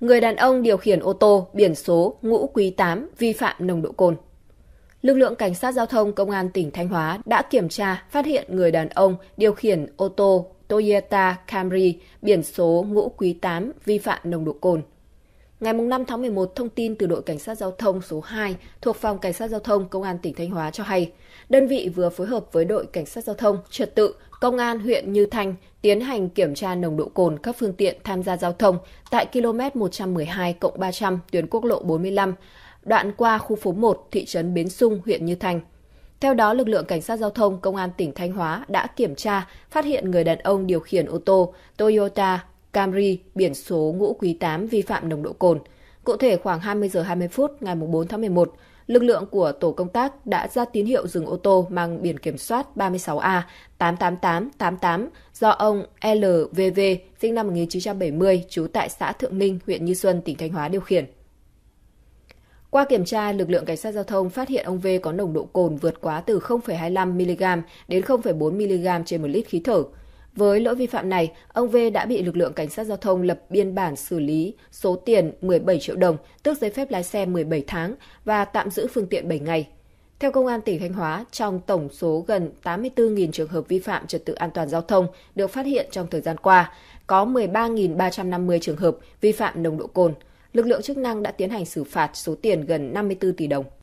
Người đàn ông điều khiển ô tô biển số ngũ quý 8 vi phạm nồng độ cồn. Lực lượng cảnh sát giao thông công an tỉnh Thanh Hóa đã kiểm tra, phát hiện người đàn ông điều khiển ô tô Toyota Camry biển số ngũ quý 8 vi phạm nồng độ cồn Ngày 5 tháng 11, thông tin từ đội cảnh sát giao thông số 2 thuộc phòng cảnh sát giao thông công an tỉnh Thanh Hóa cho hay, đơn vị vừa phối hợp với đội cảnh sát giao thông trật tự công an huyện Như Thanh tiến hành kiểm tra nồng độ cồn các phương tiện tham gia giao thông tại km 112 300 tuyến quốc lộ 45, đoạn qua khu phố 1 thị trấn Bến Sung, huyện Như Thanh. Theo đó, lực lượng cảnh sát giao thông công an tỉnh Thanh Hóa đã kiểm tra, phát hiện người đàn ông điều khiển ô tô Toyota Camry biển số ngũ quý 8 vi phạm nồng độ cồn. Cụ thể khoảng 20 giờ 20 phút ngày 4 tháng 11, lực lượng của tổ công tác đã ra tín hiệu dừng ô tô mang biển kiểm soát 36A 88888 do ông LVV sinh năm 1970 trú tại xã Thượng Minh, huyện Như Xuân, tỉnh Thanh Hóa điều khiển. Qua kiểm tra, lực lượng cảnh sát giao thông phát hiện ông V có nồng độ cồn vượt quá từ 0,25 mg đến 0,4 mg trên một lít khí thở. Với lỗi vi phạm này, ông V đã bị lực lượng cảnh sát giao thông lập biên bản xử lý số tiền 17 triệu đồng, tước giấy phép lái xe 17 tháng và tạm giữ phương tiện 7 ngày. Theo Công an tỉnh Thanh Hóa, trong tổng số gần 84.000 trường hợp vi phạm trật tự an toàn giao thông được phát hiện trong thời gian qua, có 13.350 trường hợp vi phạm nồng độ cồn. Lực lượng chức năng đã tiến hành xử phạt số tiền gần 54 tỷ đồng.